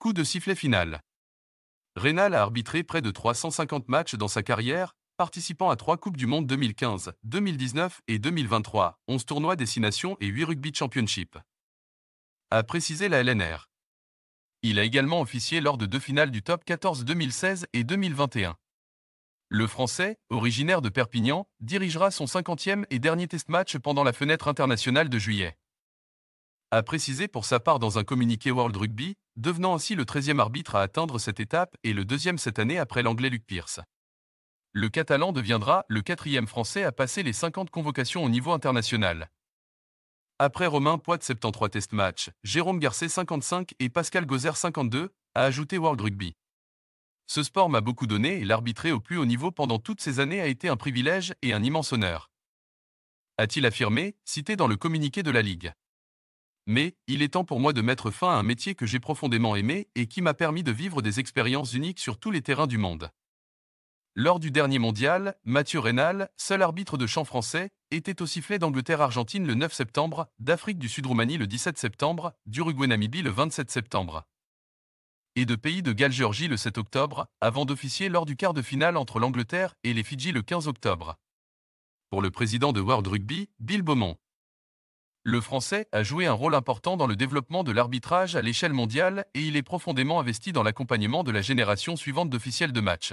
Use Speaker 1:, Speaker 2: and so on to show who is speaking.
Speaker 1: Coup de sifflet final. Reynal a arbitré près de 350 matchs dans sa carrière, participant à trois Coupes du Monde 2015, 2019 et 2023, 11 tournois Destination et 8 Rugby Championship. A précisé la LNR. Il a également officié lors de deux finales du Top 14 2016 et 2021. Le Français, originaire de Perpignan, dirigera son 50e et dernier test match pendant la fenêtre internationale de juillet. A précisé pour sa part dans un communiqué World Rugby, devenant ainsi le 13e arbitre à atteindre cette étape et le deuxième cette année après l'anglais Luc Pierce. Le Catalan deviendra le quatrième Français à passer les 50 convocations au niveau international. Après Romain Poit 73 test match, Jérôme Garcet 55 et Pascal Gozer 52, a ajouté World Rugby. Ce sport m'a beaucoup donné et l'arbitrer au plus haut niveau pendant toutes ces années a été un privilège et un immense honneur. A-t-il affirmé, cité dans le communiqué de la Ligue. Mais, il est temps pour moi de mettre fin à un métier que j'ai profondément aimé et qui m'a permis de vivre des expériences uniques sur tous les terrains du monde. Lors du dernier mondial, Mathieu Reynal, seul arbitre de champ français, était au sifflet d'Angleterre-Argentine le 9 septembre, d'Afrique du Sud-Roumanie le 17 septembre, d'Uruguay-Namibie le 27 septembre et de pays de Galles-Géorgie le 7 octobre, avant d'officier lors du quart de finale entre l'Angleterre et les Fidji le 15 octobre. Pour le président de World Rugby, Bill Beaumont, le français a joué un rôle important dans le développement de l'arbitrage à l'échelle mondiale et il est profondément investi dans l'accompagnement de la génération suivante d'officiels de match.